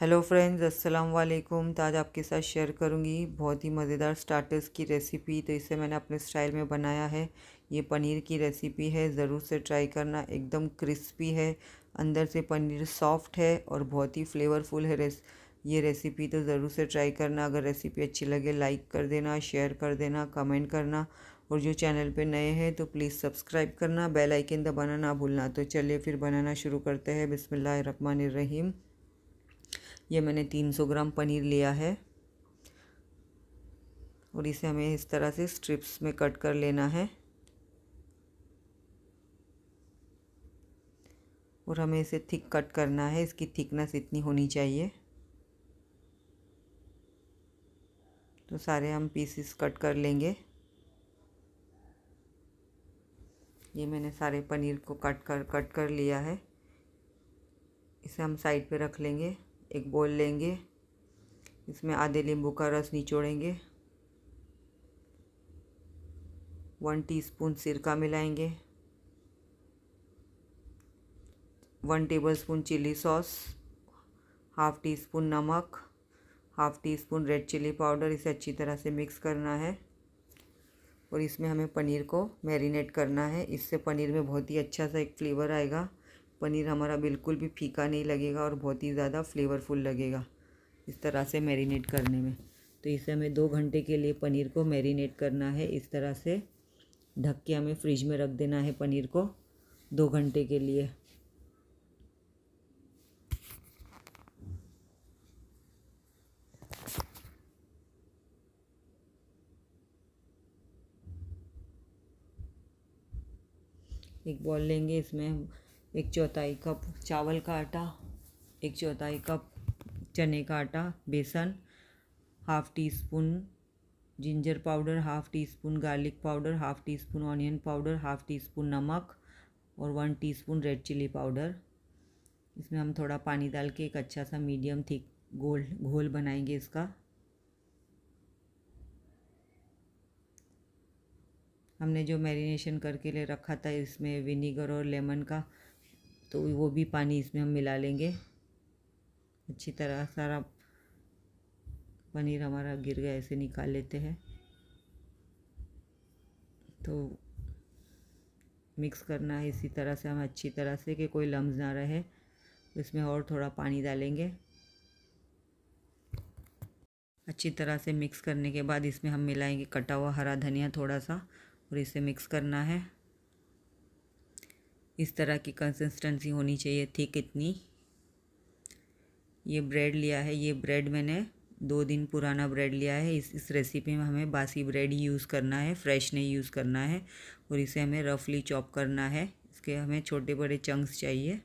hello friends अस्सलाम वालेकुम तो आज आपके साथ शेयर करूंगी बहुत ही मज़ेदार स्टार्टर्स की रेसिपी तो इसे मैंने अपने स्टाइल में बनाया है ये पनीर की रेसिपी है ज़रूर से ट्राई करना एकदम क्रिस्पी है अंदर से पनीर सॉफ्ट है और बहुत ही फ्लेवरफुल है रेस ये रेसिपी तो ज़रूर से ट्राई करना अगर रेसिपी अच्छी लगे लाइक कर देना शेयर कर देना कमेंट करना और जो चैनल पे नए हैं तो प्लीज़ सब्सक्राइब करना बेल आइकन दबाना ना भूलना तो चलिए फिर बनाना शुरू करते हैं बिसमिल्लर रहीम ये मैंने 300 ग्राम पनीर लिया है और इसे हमें इस तरह से स्ट्रिप्स में कट कर लेना है और हमें इसे थिक कट करना है इसकी थिकनेस इतनी होनी चाहिए तो सारे हम पीसेस कट कर लेंगे ये मैंने सारे पनीर को कट कर कट कर लिया है इसे हम साइड पे रख लेंगे एक बॉल लेंगे इसमें आधे नींबू का रस निचोड़ेंगे वन टीस्पून सिरका मिलाएंगे one tablespoon chilli sauce half teaspoon नमक half teaspoon red chilli powder इसे अच्छी तरह से मिक्स करना है और इसमें हमें पनीर को मैरिनेट करना है इससे पनीर में बहुत ही अच्छा सा एक फ्लेवर आएगा पनीर हमारा बिल्कुल भी फीका नहीं लगेगा और बहुत ही ज़्यादा फ्लेवरफुल लगेगा इस तरह से मैरिनेट करने में तो इसे हमें दो घंटे के लिए पनीर को मैरिनेट करना है इस तरह से ढक के हमें फ्रिज में रख देना है पनीर को दो घंटे के लिए एक बॉल लेंगे इसमें एक चौथाई कप चावल का आटा एक चौथाई कप चने का आटा बेसन half teaspoon ginger powder half teaspoon garlic powder half teaspoon onion powder half teaspoon नमक और one teaspoon red chilli powder इसमें हम थोड़ा पानी डाल के एक अच्छा सा मीडियम थिक गोल घोल बनाएंगे इसका हमने जो मैरिनेशन करके ले रखा था इसमें विनीगर और लेमन का तो वो भी पानी इसमें हम मिला लेंगे अच्छी तरह सारा पनीर हमारा गिर गया ऐसे निकाल लेते हैं तो मिक्स करना है इसी तरह से हम अच्छी तरह से कि कोई लम्ब ना रहे इसमें और थोड़ा पानी डालेंगे अच्छी तरह से मिक्स करने के बाद इसमें हम मिलाएंगे कटा हुआ हरा धनिया थोड़ा सा और इसे मिक्स करना है इस तरह की कंसिस्टेंसी होनी चाहिए थी इतनी ये ब्रेड लिया है ये ब्रेड मैंने दो दिन पुराना ब्रेड लिया है इस इस रेसिपी में हमें बासी ब्रेड ही यूज़ करना है फ्रेश नहीं यूज़ करना है और इसे हमें रफली चॉप करना है इसके हमें छोटे बड़े चंक्स चाहिए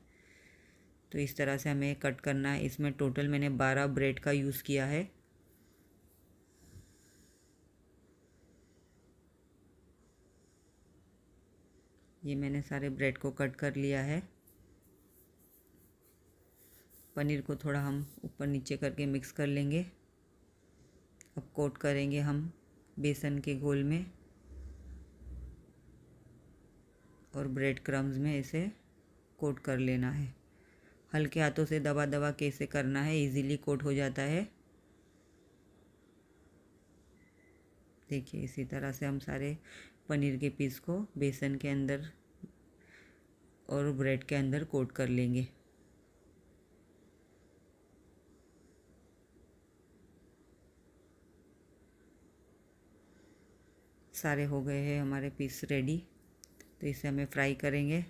तो इस तरह से हमें कट करना है इसमें टोटल मैंने बारह ब्रेड का यूज़ किया है ये मैंने सारे ब्रेड को कट कर लिया है पनीर को थोड़ा हम ऊपर नीचे करके मिक्स कर लेंगे अब कोट करेंगे हम बेसन के घोल में और ब्रेड क्रम्स में इसे कोट कर लेना है हल्के हाथों से दबा दबा कैसे करना है इजीली कोट हो जाता है देखिए इसी तरह से हम सारे पनीर के पीस को बेसन के अंदर और ब्रेड के अंदर कोट कर लेंगे सारे हो गए हैं हमारे पीस रेडी तो इसे हमें फ्राई करेंगे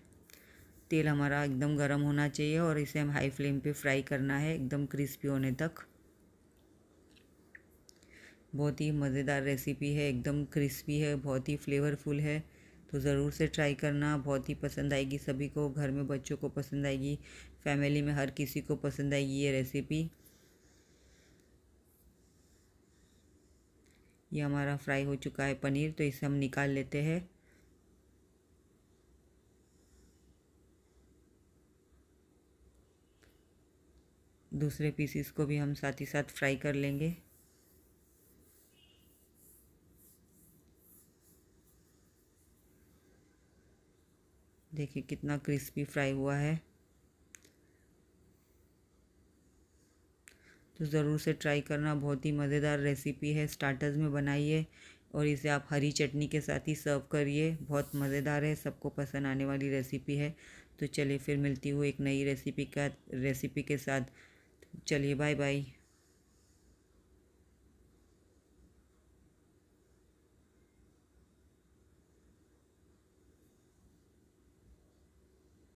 तेल हमारा एकदम गर्म होना चाहिए और इसे हम हाई फ्लेम पे फ्राई करना है एकदम क्रिस्पी होने तक बहुत ही मज़ेदार रेसिपी है एकदम क्रिस्पी है बहुत ही फ्लेवरफुल है तो ज़रूर से ट्राई करना बहुत ही पसंद आएगी सभी को घर में बच्चों को पसंद आएगी फैमिली में हर किसी को पसंद आएगी ये रेसिपी ये हमारा फ्राई हो चुका है पनीर तो इसे हम निकाल लेते हैं दूसरे पीसीस को भी हम साथ ही साथ फ्राई कर लेंगे देखिए कितना क्रिस्पी फ्राई हुआ है तो ज़रूर से ट्राई करना बहुत ही मज़ेदार रेसिपी है स्टार्टर्स में बनाइए और इसे आप हरी चटनी के साथ ही सर्व करिए बहुत मज़ेदार है सबको पसंद आने वाली रेसिपी है तो चलिए फिर मिलती हूँ एक नई रेसिपी का रेसिपी के साथ चलिए बाय बाय